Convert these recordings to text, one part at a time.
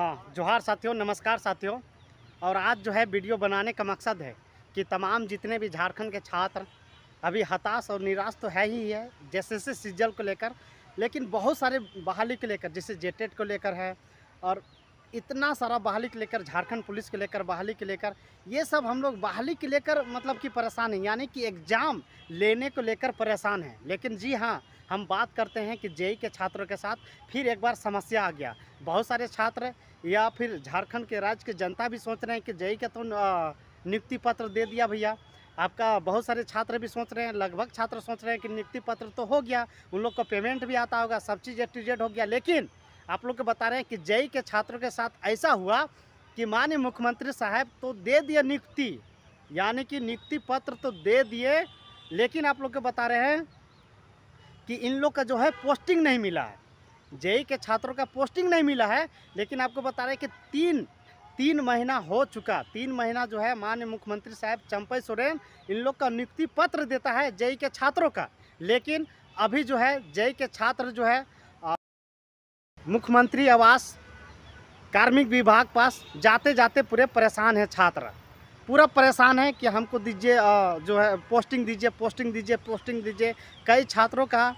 हाँ जोहार साथियों नमस्कार साथियों और आज जो है वीडियो बनाने का मकसद है कि तमाम जितने भी झारखंड के छात्र अभी हताश और निराश तो है ही है जैसे जैसे सीजल को लेकर लेकिन बहुत सारे बहाली को लेकर जैसे जेटेट को लेकर है और इतना सारा बहाली के लेकर झारखंड पुलिस के लेकर बहाली के लेकर ये सब हम लोग बहाली के लेकर मतलब कि परेशान हैं यानी कि एग्ज़ाम लेने को लेकर परेशान हैं लेकिन जी हाँ हम बात करते हैं कि जेई के छात्रों के साथ फिर एक बार समस्या आ गया बहुत सारे छात्र या फिर झारखंड के राज्य की जनता भी सोच रहे हैं कि जेई का तो नियुक्ति पत्र दे दिया भैया आपका बहुत सारे छात्र भी सोच रहे हैं लगभग छात्र सोच रहे हैं कि नियुक्ति पत्र तो हो गया उन लोग को पेमेंट भी आता होगा सब चीज़ एक्टिवेट हो गया लेकिन आप लोग को बता रहे हैं कि जई के छात्रों के साथ ऐसा हुआ कि माननीय मुख्यमंत्री साहब तो दे दिए नियुक्ति यानी कि नियुक्ति पत्र तो दे दिए लेकिन आप लोग को बता रहे हैं कि इन लोग का जो है पोस्टिंग नहीं मिला है जेई के छात्रों का पोस्टिंग नहीं मिला है लेकिन आपको बता रहे हैं कि तीन तीन महीना हो चुका तीन महीना जो है माननीय मुख्यमंत्री साहब चंपई सोरेन इन लोग का नियुक्ति पत्र देता है जेई के छात्रों का लेकिन अभी जो है जेई के छात्र जो है मुख्यमंत्री आवास कार्मिक विभाग पास जाते जाते पूरे परेशान है छात्र पूरा परेशान है कि हमको दीजिए जो है पोस्टिंग दीजिए पोस्टिंग दीजिए पोस्टिंग दीजिए कई छात्रों का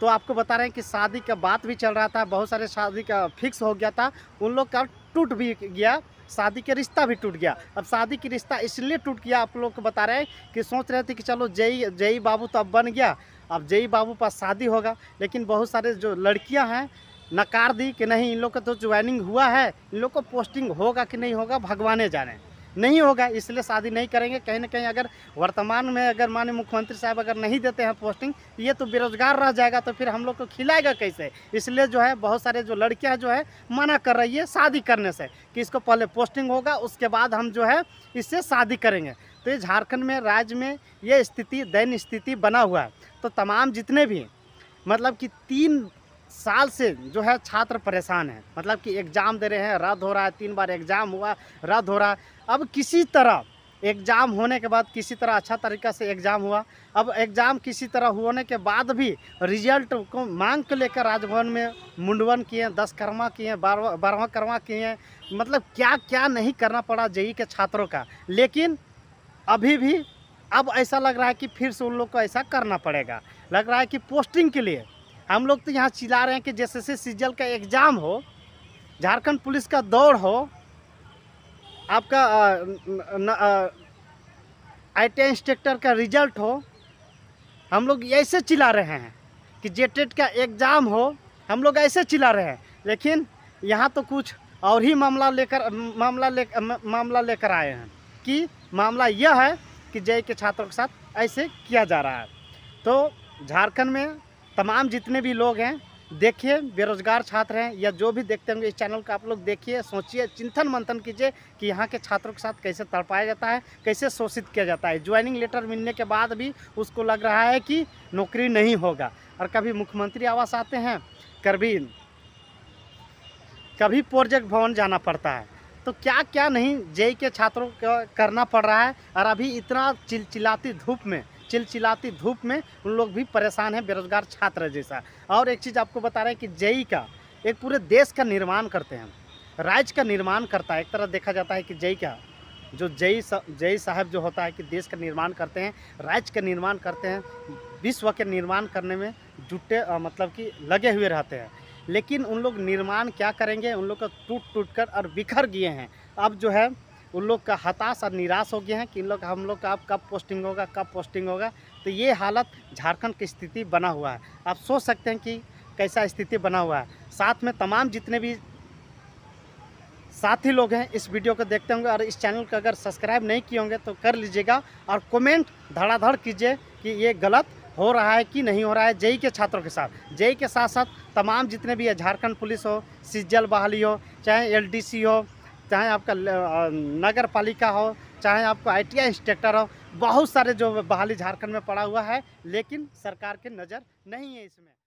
तो आपको बता रहे हैं कि शादी का बात भी चल रहा था बहुत सारे शादी का फिक्स हो गया था उन लोग का टूट भी गया शादी के रिश्ता भी टूट गया अब शादी की रिश्ता इसलिए टूट गया आप लोग को बता रहे हैं कि सोच रहे थे कि चलो जई जई बाबू तो अब बन गया अब जई बाबू पास शादी होगा लेकिन बहुत सारे जो लड़कियां हैं नकार दी कि नहीं इन लोग का तो ज्वाइनिंग हुआ है इन लोग को पोस्टिंग होगा कि नहीं होगा भगवान जाने नहीं होगा इसलिए शादी नहीं करेंगे कहीं ना कहीं अगर वर्तमान में अगर माननीय मुख्यमंत्री साहब अगर नहीं देते हैं पोस्टिंग ये तो बेरोजगार रह जाएगा तो फिर हम लोग को खिलाएगा कैसे इसलिए जो है बहुत सारे जो लड़कियां जो है मना कर रही है शादी करने से कि इसको पहले पोस्टिंग होगा उसके बाद हम जो है इससे शादी करेंगे तो ये झारखंड में राज्य में ये स्थिति दैन स्थिति बना हुआ है तो तमाम जितने भी मतलब कि तीन साल से जो है छात्र परेशान है मतलब कि एग्ज़ाम दे रहे हैं रद्द हो रहा है तीन बार एग्ज़ाम हुआ रद्द हो रहा है अब किसी तरह एग्ज़ाम होने के बाद किसी तरह अच्छा तरीक़ा से एग्ज़ाम हुआ अब एग्ज़ाम किसी तरह होने के बाद भी रिजल्ट को मांग के लेकर राजभवन में मुंडवन किए दस कर्मा किए बारह बारहवा कर्मा किए मतलब क्या क्या नहीं करना पड़ा जेई के छात्रों का लेकिन अभी भी अब ऐसा लग रहा है कि फिर से उन लोग को ऐसा करना पड़ेगा लग रहा है कि पोस्टिंग के लिए हम लोग तो यहाँ चिल्ला रहे हैं कि जैसे से सीजल का एग्ज़ाम हो झारखंड पुलिस का दौड़ हो आपका आई टी इंस्ट्रक्टर का रिजल्ट हो हम लोग ऐसे चिल्ला रहे हैं कि जेटेड का एग्ज़ाम हो हम लोग ऐसे चिल्ला रहे हैं लेकिन यहाँ तो कुछ और ही मामला लेकर मामला ले मामला लेकर आए हैं कि मामला यह है कि जय के छात्रों के साथ ऐसे किया जा रहा है तो झारखंड में तमाम जितने भी लोग हैं देखिए बेरोजगार छात्र हैं या जो भी देखते होंगे इस चैनल को आप लोग देखिए सोचिए चिंतन मंथन कीजिए कि यहाँ के छात्रों के साथ कैसे तड़पाया जाता है कैसे शोषित किया जाता है ज्वाइनिंग लेटर मिलने के बाद भी उसको लग रहा है कि नौकरी नहीं होगा और कभी मुख्यमंत्री आवास आते हैं कभी कभी प्रोजेक्ट भवन जाना पड़ता है तो क्या क्या नहीं जेई के छात्रों को करना पड़ रहा है और अभी इतना चिलचिलाती धूप में चिलचिलाती धूप में उन लोग भी परेशान हैं बेरोजगार छात्र जैसा और एक चीज़ आपको बता रहे हैं कि जेई का एक पूरे देश का निर्माण करते हैं राज्य का निर्माण करता है एक तरह देखा जाता है कि जय का जो जय जय साहब जो होता है कि देश का निर्माण करते हैं राज्य का निर्माण करते हैं विश्व के निर्माण करने में जुटे मतलब कि लगे हुए रहते हैं लेकिन उन लोग निर्माण क्या करेंगे उन लोग का टूट टूट कर और बिखर गए हैं अब जो है उन लोग का हताश और निराश हो गए हैं कि इन लोग हम लोग का अब कब पोस्टिंग होगा कब पोस्टिंग होगा तो ये हालत झारखंड की स्थिति बना हुआ है आप सोच सकते हैं कि कैसा स्थिति बना हुआ है साथ में तमाम जितने भी साथी लोग हैं इस वीडियो को देखते होंगे और इस चैनल को अगर सब्सक्राइब नहीं किए होंगे तो कर लीजिएगा और कमेंट धड़ाधड़ कीजिए कि ये गलत हो रहा है कि नहीं हो रहा है जेई के छात्रों के साथ जेई के साथ साथ तमाम जितने भी है झारखंड पुलिस हो सिजल बहाली हो चाहे एलडीसी हो चाहे आपका नगर पालिका हो चाहे आपको आई टी इंस्पेक्टर हो बहुत सारे जो बहाली झारखंड में पड़ा हुआ है लेकिन सरकार की नज़र नहीं है इसमें